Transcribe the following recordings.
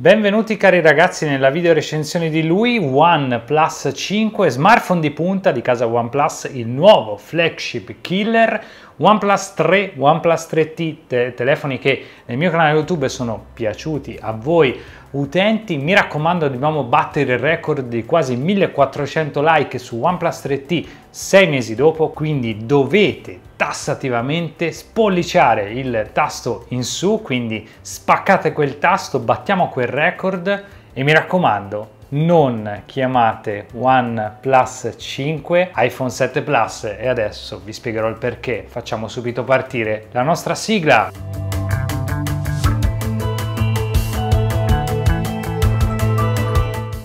Benvenuti cari ragazzi nella video recensione di lui OnePlus 5 smartphone di punta di casa OnePlus il nuovo flagship killer OnePlus 3, OnePlus 3T te telefoni che nel mio canale YouTube sono piaciuti a voi utenti mi raccomando dobbiamo battere il record di quasi 1400 like su OnePlus 3T sei mesi dopo, quindi dovete tassativamente spolliciare il tasto in su, quindi spaccate quel tasto, battiamo quel record e mi raccomando, non chiamate OnePlus 5 iPhone 7 Plus e adesso vi spiegherò il perché. Facciamo subito partire la nostra sigla.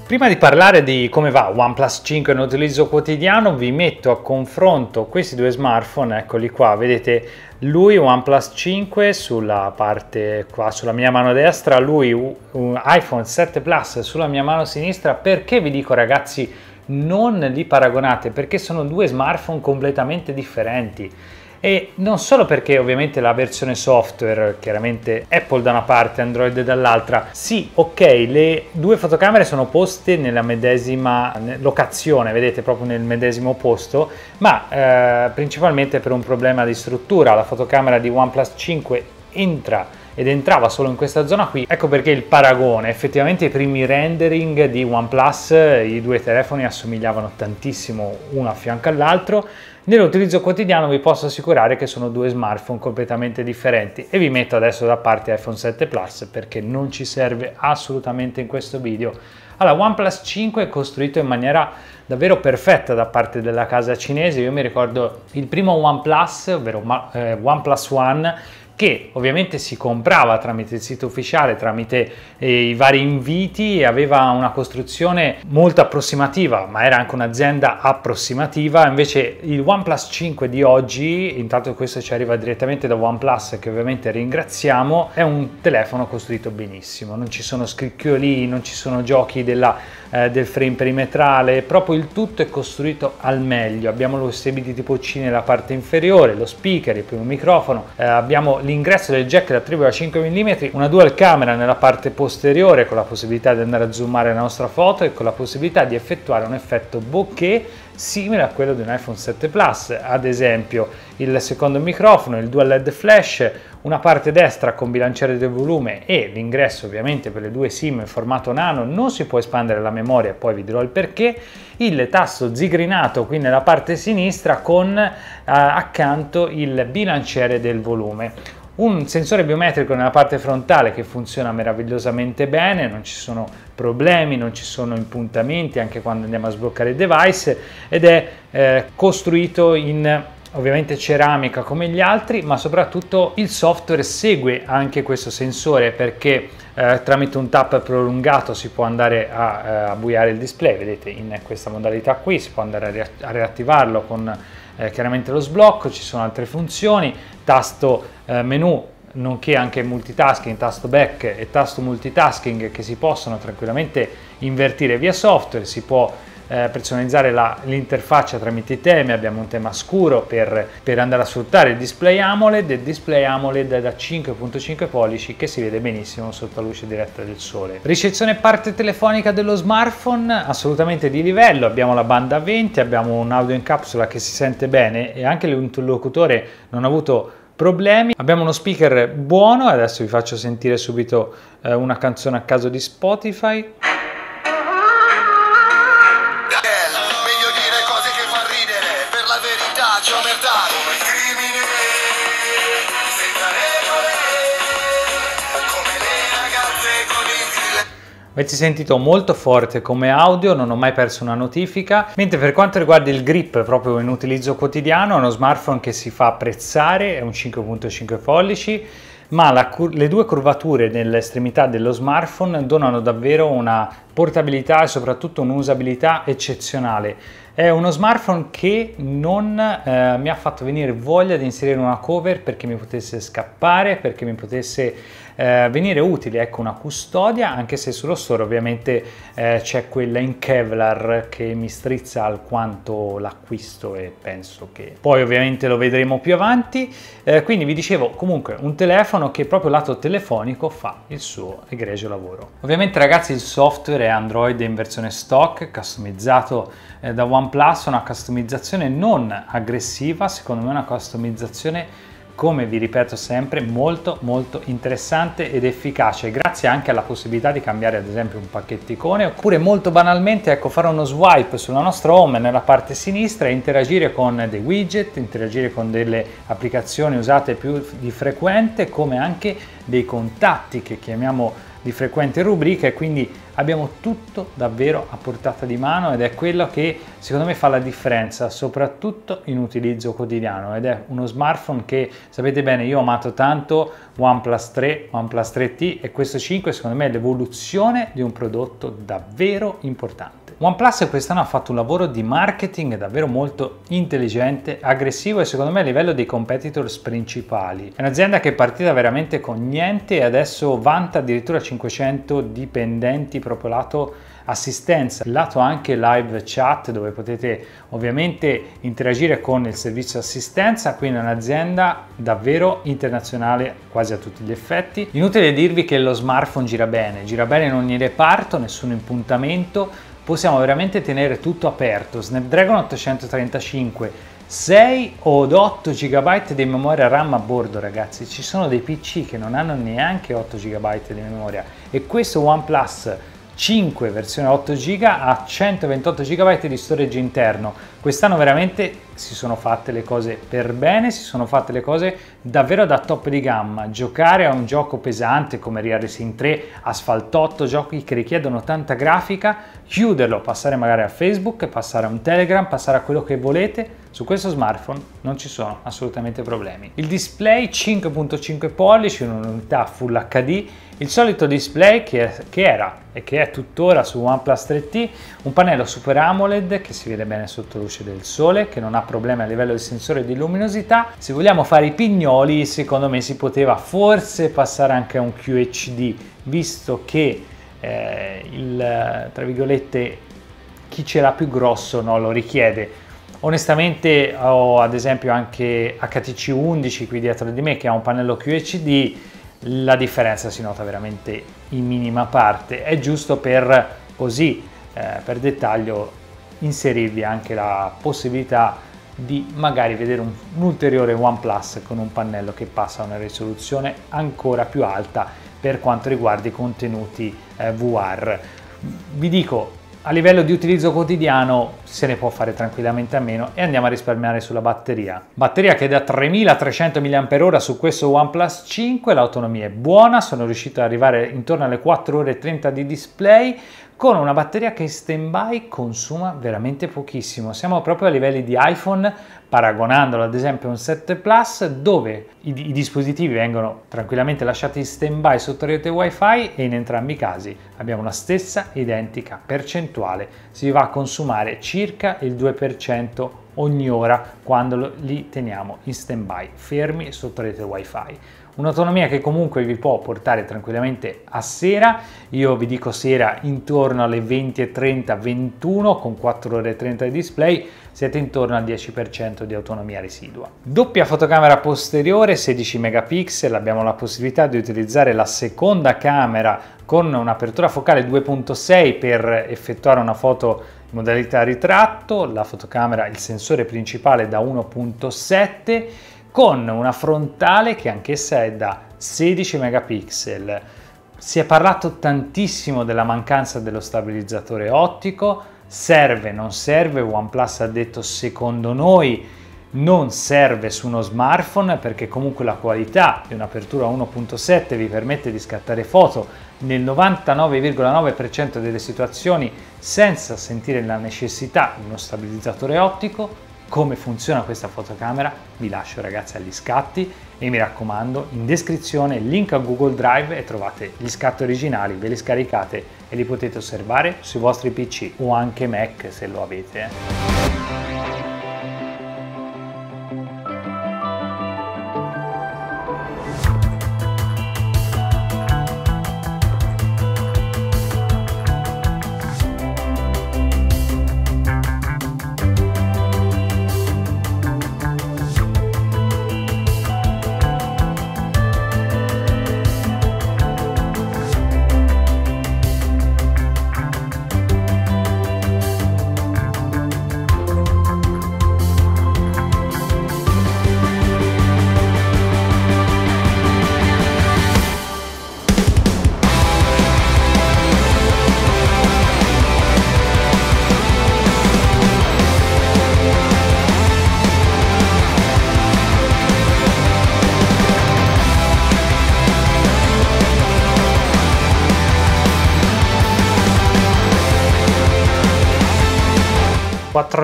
Prima di parlare di come va OnePlus 5 in utilizzo quotidiano vi metto a confronto questi due smartphone, eccoli qua, vedete lui OnePlus 5 sulla parte qua sulla mia mano destra, lui un iPhone 7 Plus sulla mia mano sinistra, perché vi dico ragazzi non li paragonate perché sono due smartphone completamente differenti e non solo perché ovviamente la versione software, chiaramente Apple da una parte, Android dall'altra, sì, ok, le due fotocamere sono poste nella medesima locazione, vedete proprio nel medesimo posto, ma eh, principalmente per un problema di struttura, la fotocamera di OnePlus 5 entra ed entrava solo in questa zona qui. Ecco perché il paragone, effettivamente i primi rendering di OnePlus, eh, i due telefoni assomigliavano tantissimo uno a fianco all'altro, Nell'utilizzo quotidiano vi posso assicurare che sono due smartphone completamente differenti e vi metto adesso da parte iPhone 7 Plus perché non ci serve assolutamente in questo video. Allora, OnePlus 5 è costruito in maniera davvero perfetta da parte della casa cinese. Io mi ricordo il primo OnePlus, ovvero eh, OnePlus One, che ovviamente si comprava tramite il sito ufficiale, tramite eh, i vari inviti aveva una costruzione molto approssimativa, ma era anche un'azienda approssimativa. Invece il OnePlus 5 di oggi, intanto questo ci arriva direttamente da OnePlus che ovviamente ringraziamo, è un telefono costruito benissimo, non ci sono scricchioli, non ci sono giochi della, eh, del frame perimetrale, proprio il tutto è costruito al meglio. Abbiamo lo l'USB di tipo C nella parte inferiore, lo speaker, il primo microfono, eh, abbiamo l'ingresso del jack da 3,5 mm, una dual camera nella parte posteriore con la possibilità di andare a zoomare la nostra foto e con la possibilità di effettuare un effetto bokeh simile a quello di un iPhone 7 Plus, ad esempio il secondo microfono, il dual LED flash, una parte destra con bilanciere del volume e l'ingresso ovviamente per le due SIM in formato nano, non si può espandere la memoria, poi vi dirò il perché, il tasto zigrinato qui nella parte sinistra con eh, accanto il bilanciere del volume. Un sensore biometrico nella parte frontale che funziona meravigliosamente bene, non ci sono problemi, non ci sono impuntamenti anche quando andiamo a sbloccare il device ed è eh, costruito in ovviamente ceramica come gli altri, ma soprattutto il software segue anche questo sensore perché eh, tramite un tap prolungato si può andare a, eh, a, buiare il display, vedete in questa modalità qui si può andare a, ria- a riattivarlo con eh, chiaramente lo sblocco, ci sono altre funzioni, tasto eh, menu nonché anche multitasking, tasto back e tasto multitasking che si possono tranquillamente invertire via software, si può eh, personalizzare l'interfaccia tramite i temi, abbiamo un tema scuro per, per, andare a sfruttare il display AMOLED, il display AMOLED da 5.5 pollici che si vede benissimo sotto la luce diretta del sole. Ricezione parte telefonica dello smartphone assolutamente di livello, abbiamo la banda 20, abbiamo un audio in capsula che si sente bene e anche l'interlocutore non ha avuto problemi. Abbiamo uno speaker buono, adesso vi faccio sentire subito eh, una canzone a caso di Spotify. Avete sentito molto forte come audio, non ho mai perso una notifica, mentre per quanto riguarda il grip proprio in utilizzo quotidiano è uno smartphone che si fa apprezzare, è un 5.5 pollici, ma la, le due curvature nell'estremità dello smartphone donano davvero una portabilità e soprattutto un'usabilità eccezionale. È uno smartphone che non eh, mi ha fatto venire voglia di inserire una cover perché mi potesse scappare, perché mi potesse eh, venire utile, ecco una custodia, anche se sullo store ovviamente eh, c'è quella in Kevlar che mi strizza alquanto l'acquisto e penso che poi ovviamente lo vedremo più avanti. Eh, quindi vi dicevo comunque un telefono che proprio lato telefonico fa il suo egregio lavoro. Ovviamente ragazzi il software è Android in versione stock, customizzato eh, da OnePlus, una customizzazione non aggressiva, secondo me una customizzazione come vi ripeto sempre molto molto interessante ed efficace grazie anche alla possibilità di cambiare ad esempio un pacchetto icone oppure molto banalmente ecco fare uno swipe sulla nostra home nella parte sinistra e interagire con dei widget interagire con delle applicazioni usate più di frequente come anche dei contatti che chiamiamo di frequenti rubriche, quindi abbiamo tutto davvero a portata di mano ed è quello che secondo me fa la differenza, soprattutto in utilizzo quotidiano ed è uno smartphone che sapete bene io ho amato tanto OnePlus 3, OnePlus 3T e questo 5 secondo me è l'evoluzione di un prodotto davvero importante. OnePlus quest'anno ha fatto un lavoro di marketing davvero molto intelligente, aggressivo e secondo me a livello dei competitors principali. È un'azienda che è partita veramente con niente e adesso vanta addirittura 500 dipendenti proprio lato assistenza, lato anche live chat dove potete ovviamente interagire con il servizio assistenza, quindi è un'azienda davvero internazionale quasi a tutti gli effetti. Inutile dirvi che lo smartphone gira bene, gira bene in ogni reparto, nessun impuntamento, possiamo veramente tenere tutto aperto. Snapdragon 835, 6 o 8 GB di memoria RAM a bordo, ragazzi. Ci sono dei PC che non hanno neanche 8 GB di memoria e questo OnePlus 5 versione 8 GB a 128 GB di storage interno. Quest'anno veramente si sono fatte le cose per bene, si sono fatte le cose davvero da top di gamma. Giocare a un gioco pesante come Real Racing 3, Asphalt 8, giochi che richiedono tanta grafica, chiuderlo, passare magari a Facebook, passare a un Telegram, passare a quello che volete, su questo smartphone non ci sono assolutamente problemi. Il display 5.5 pollici un'unità Full HD, il solito display che, che, era e che è tuttora su OnePlus 3T, un pannello Super AMOLED che si vede bene sotto luce del sole, che non ha problemi a livello di sensore di luminosità. Se vogliamo fare i pignoli, secondo me si poteva forse passare anche a un QHD, visto che eh, il, tra virgolette, chi ce l'ha più grosso no, lo richiede Onestamente ho ad esempio anche HTC 11 qui dietro di me che ha un pannello QHD, la differenza si nota veramente in minima parte, è giusto per così, eh, per dettaglio, inserirvi anche la possibilità di magari vedere un, un ulteriore OnePlus con un pannello che passa a una risoluzione ancora più alta per quanto riguarda i contenuti eh, VR. Vi dico, a livello di utilizzo quotidiano se ne può fare tranquillamente a meno e andiamo a risparmiare sulla batteria. Batteria che da 3300 mAh su questo OnePlus 5, l'autonomia è buona, sono riuscito ad arrivare intorno alle 4 ore e 30 di display, con una batteria che in stand-by consuma veramente pochissimo. Siamo proprio a livelli di iPhone, paragonandolo ad esempio a un 7 Plus, dove i, i dispositivi vengono tranquillamente lasciati in stand-by sotto rete WiFi e in entrambi i casi abbiamo la stessa identica percentuale. Si va a consumare circa il 2% ogni ora quando li teniamo in stand-by, fermi sotto rete WiFi. Un'autonomia che comunque vi può portare tranquillamente a sera, io vi dico sera intorno alle 20.30, 21 con 4 ore e 30 di display, siete intorno al 10% di autonomia residua. Doppia fotocamera posteriore 16 megapixel, abbiamo la possibilità di utilizzare la seconda camera con un'apertura focale 2.6 per effettuare una foto in modalità ritratto, la fotocamera, il sensore principale da 1.7 con una frontale che anch'essa è da 16 megapixel. Si è parlato tantissimo della mancanza dello stabilizzatore ottico, serve, non serve, OnePlus ha detto secondo noi non serve su uno smartphone perché comunque la qualità di un'apertura 1.7 vi permette di scattare foto nel 99,9% delle situazioni senza sentire la necessità di uno stabilizzatore ottico come funziona questa fotocamera vi lascio ragazzi agli scatti e mi raccomando in descrizione link a Google Drive e trovate gli scatti originali, ve li scaricate e li potete osservare sui vostri PC o anche Mac se lo avete. Eh.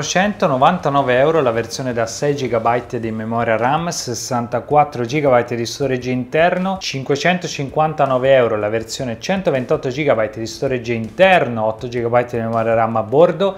499 euro la versione da 6 GB di memoria RAM, 64 GB di storage interno, 559 euro la versione 128 GB di storage interno, 8 GB di memoria RAM a bordo,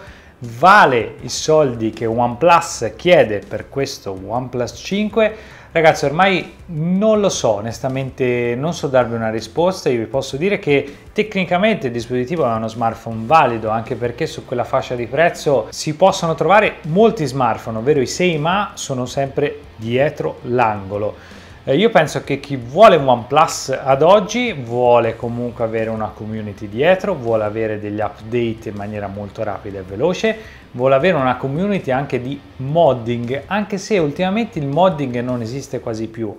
vale i soldi che OnePlus chiede per questo OnePlus 5 Ragazzi, ormai non lo so, onestamente non so darvi una risposta, io vi posso dire che tecnicamente il dispositivo è uno smartphone valido, anche perché su quella fascia di prezzo si possono trovare molti smartphone, ovvero i 6 ma sono sempre dietro l'angolo. Eh, io penso che chi vuole OnePlus ad oggi vuole comunque avere una community dietro, vuole avere degli update in maniera molto rapida e veloce, vuole avere una community anche di modding, anche se ultimamente il modding non esiste quasi più,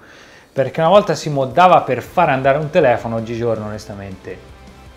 perché una volta si moddava per fare andare un telefono, oggigiorno onestamente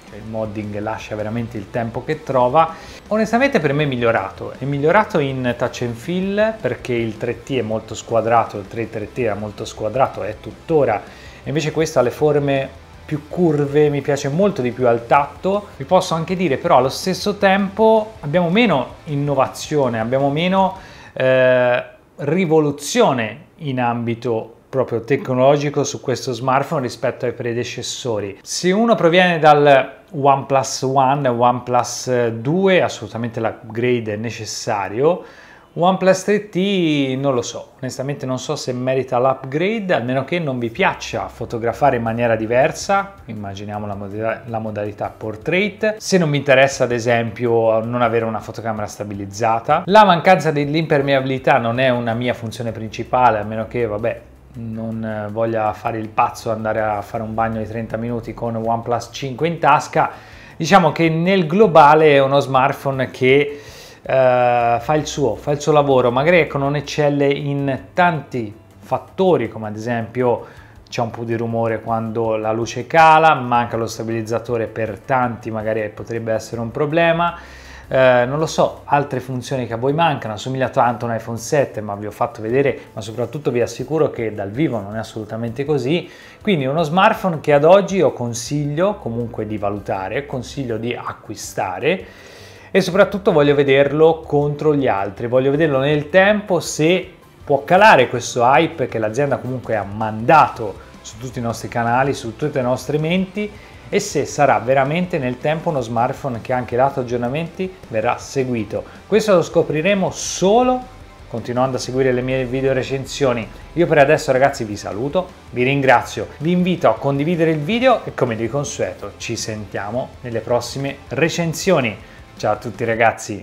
cioè il modding lascia veramente il tempo che trova. Onestamente per me è migliorato, è migliorato in touch and feel perché il 3T è molto squadrato, il 3-3T era molto squadrato, è tuttora, invece questo ha le forme più curve, mi piace molto di più al tatto. Vi posso anche dire però allo stesso tempo abbiamo meno innovazione, abbiamo meno eh, rivoluzione in ambito proprio tecnologico su questo smartphone rispetto ai predecessori. Se uno proviene dal OnePlus One, OnePlus 2, eh, assolutamente l'upgrade è necessario. OnePlus 3T non lo so, onestamente non so se merita l'upgrade, almeno che non vi piaccia fotografare in maniera diversa, immaginiamo la, mod la, modalità portrait, se non vi interessa ad esempio non avere una fotocamera stabilizzata. La mancanza dell'impermeabilità non è una mia funzione principale, a meno che vabbè non eh, voglia fare il pazzo andare a fare un bagno di 30 minuti con OnePlus 5 in tasca, diciamo che nel globale è uno smartphone che eh, fa il suo, fa il suo lavoro, magari ecco, non eccelle in tanti fattori come ad esempio c'è un po' di rumore quando la luce cala, manca lo stabilizzatore per tanti, magari eh, potrebbe essere un problema. Eh, non lo so, altre funzioni che a voi mancano, assomiglia tanto a un iPhone 7 ma vi ho fatto vedere, ma soprattutto vi assicuro che dal vivo non è assolutamente così, quindi uno smartphone che ad oggi io consiglio comunque di valutare, consiglio di acquistare e soprattutto voglio vederlo contro gli altri, voglio vederlo nel tempo se può calare questo hype che l'azienda comunque ha mandato su tutti i nostri canali, su tutte le nostre menti e se sarà veramente nel tempo uno smartphone che anche dato aggiornamenti verrà seguito. Questo lo scopriremo solo continuando a seguire le mie video recensioni. Io per adesso ragazzi vi saluto, vi ringrazio, vi invito a condividere il video e come di consueto ci sentiamo nelle prossime recensioni. Ciao a tutti ragazzi!